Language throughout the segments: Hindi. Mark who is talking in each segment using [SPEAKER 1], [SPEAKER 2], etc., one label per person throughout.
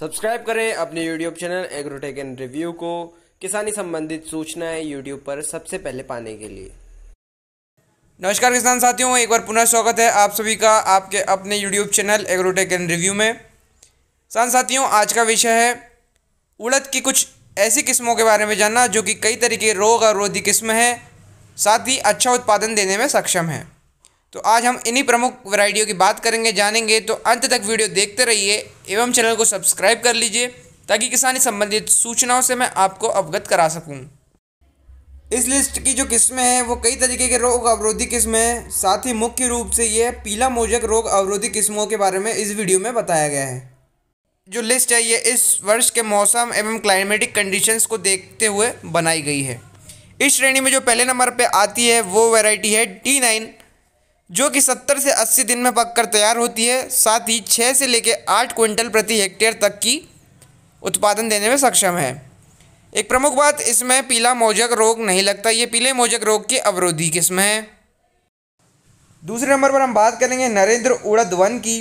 [SPEAKER 1] सब्सक्राइब करें अपने YouTube channel agrotech and review को किसानी संबंधित सूचनाएं यूट्यूब पर सबसे पहले पाने के लिए नमस्कार किसान साथियों एक बार पुनः स्वागत है आप सभी का आपके अपने YouTube channel agrotech and review में किसान साथियों आज का विषय है उड़द की कुछ ऐसी किस्मों के बारे में जानना जो कि कई तरीके रोग और रोधी किस्म है साथ ही अच्छा उत्पादन देने में सक्षम है तो आज हम इन्हीं प्रमुख वैरायटियों की बात करेंगे जानेंगे तो अंत तक वीडियो देखते रहिए एवं चैनल को सब्सक्राइब कर लीजिए ताकि किसानी संबंधित सूचनाओं से मैं आपको अवगत करा सकूँ इस लिस्ट की जो किस्में हैं वो कई तरीके के रोग अवरोधी किस्म हैं साथ ही मुख्य रूप से ये पीला मोजक रोग अवरोधी किस्मों के बारे में इस वीडियो में बताया गया है जो लिस्ट है ये इस वर्ष के मौसम एवं क्लाइमेटिक कंडीशंस को देखते हुए बनाई गई है इस श्रेणी में जो पहले नंबर पर आती है वो वैरायटी है टी नाइन जो कि 70 से 80 दिन में पककर तैयार होती है साथ ही 6 से लेकर 8 क्विंटल प्रति हेक्टेयर तक की उत्पादन देने में सक्षम है एक प्रमुख बात इसमें पीला मोजक रोग नहीं लगता ये पीले मोजक रोग की अवरोधी किस्म है दूसरे नंबर पर हम बात करेंगे नरेंद्र उड़द वन की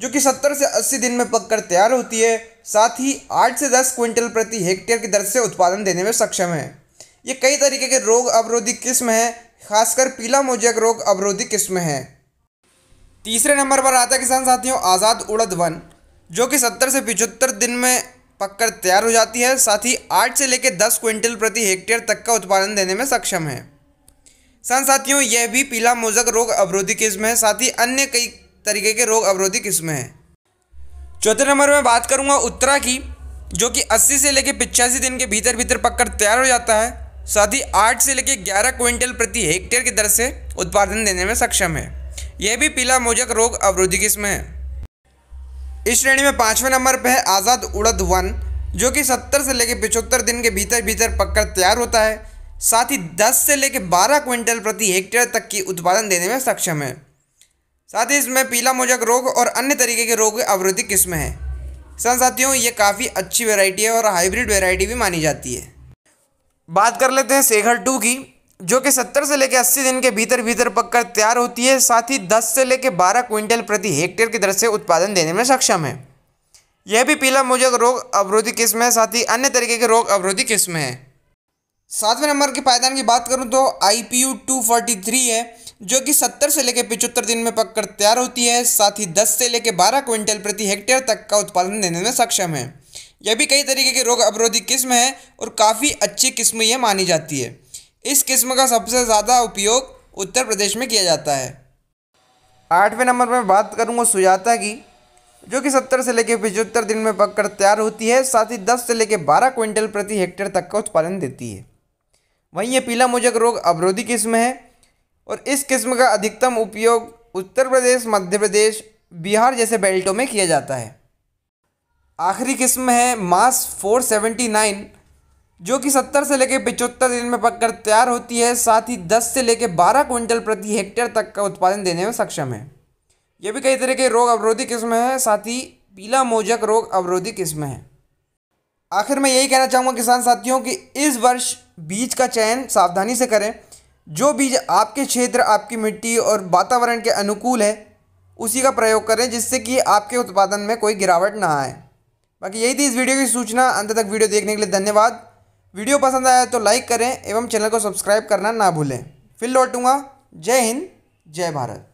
[SPEAKER 1] जो कि 70 से 80 दिन में पककर तैयार होती है साथ ही 8 से 10 क्विंटल प्रति हेक्टेयर की दर से उत्पादन देने में सक्षम है ये कई तरीके के रोग अवरोधी किस्म है खासकर पीला मोजैक रोग अवरोधी किस्म है तीसरे नंबर पर आता है किसान साथियों आज़ाद उड़द वन जो कि सत्तर से पिछहत्तर दिन में पककर तैयार हो जाती है साथ ही आठ से लेकर दस क्विंटल प्रति हेक्टेयर तक का उत्पादन देने में सक्षम है सन साथियों यह भी पीला मोजक रोग अवरोधी किस्म है साथ ही अन्य कई तरीके के रोग अवरोधी किस्म हैं चौथे नंबर में बात करूंगा उत्तरा की जो कि 80 से लेकर पिचासी दिन के भीतर भीतर पककर तैयार हो जाता है साथ ही आठ से लेकर ग्यारह क्विंटल प्रति हेक्टेयर की दर से उत्पादन देने में सक्षम है यह भी पीला मोजक रोग अवरोधी किस्म है इस श्रेणी में पाँचवें नंबर पर है आज़ाद उड़द वन जो कि सत्तर से लेकर पिछहत्तर दिन के भीतर भीतर पककर तैयार होता है साथ ही दस से लेकर बारह क्विंटल प्रति हेक्टेयर तक की उत्पादन देने में सक्षम है साथ ही इसमें पीला मोजक रोग और अन्य तरीके के रोग अवरोधी किस्म है सन साथियों ये काफ़ी अच्छी वेराइटी है और हाइब्रिड वेराइटी भी मानी जाती है बात कर लेते हैं सेघर टू की जो कि 70 से लेकर 80 दिन के भीतर भीतर पककर तैयार होती है साथ ही 10 से लेकर 12 क्विंटल प्रति हेक्टेयर की दर से उत्पादन देने में सक्षम है यह भी पीला मोजक रोग अवरोधी किस्म है साथ ही अन्य तरीके के रोग अवरोधी किस्म है सातवें नंबर के पायदान की बात करूँ तो I P U two forty three है जो कि सत्तर से लेकर पिचहत्तर दिन में पककर तैयार होती है साथ ही दस से लेकर बारह क्विंटल प्रति हेक्टेयर तक का उत्पादन देने में सक्षम है यह भी कई तरीके के रोग अवरोधी किस्म है और काफ़ी अच्छी किस्म यह मानी जाती है इस किस्म का सबसे ज़्यादा उपयोग उत्तर प्रदेश में किया जाता है आठवें नंबर में बात करूँगा सुजाता की जो कि सत्तर से लेकर पचहत्तर दिन में पककर तैयार होती है साथ ही दस से लेकर बारह क्विंटल प्रति हेक्टेयर तक का उत्पादन देती है वहीं ये पीला मोजक रोग अवरोधी किस्म है और इस किस्म का अधिकतम उपयोग उत्तर प्रदेश मध्य प्रदेश बिहार जैसे बेल्टों में किया जाता है आखिरी किस्म है मास 479 जो कि 70 से लेकर पिचहत्तर दिन में पककर तैयार होती है साथ ही 10 से लेकर 12 क्विंटल प्रति हेक्टेयर तक का उत्पादन देने में सक्षम है यह भी कई तरह के रोग अवरोधी किस्म है साथ ही पीला मोजक रोग अवरोधी किस्म है आखिर में यही कहना चाहूँगा किसान साथियों कि इस वर्ष बीज का चयन सावधानी से करें जो बीज आपके क्षेत्र आपकी मिट्टी और वातावरण के अनुकूल है उसी का प्रयोग करें जिससे कि आपके उत्पादन में कोई गिरावट ना आए बाकी यही थी इस वीडियो की सूचना अंत तक वीडियो देखने के लिए धन्यवाद वीडियो पसंद आया तो लाइक करें एवं चैनल को सब्सक्राइब करना ना भूलें फिर लौटूंगा जय हिंद जय भारत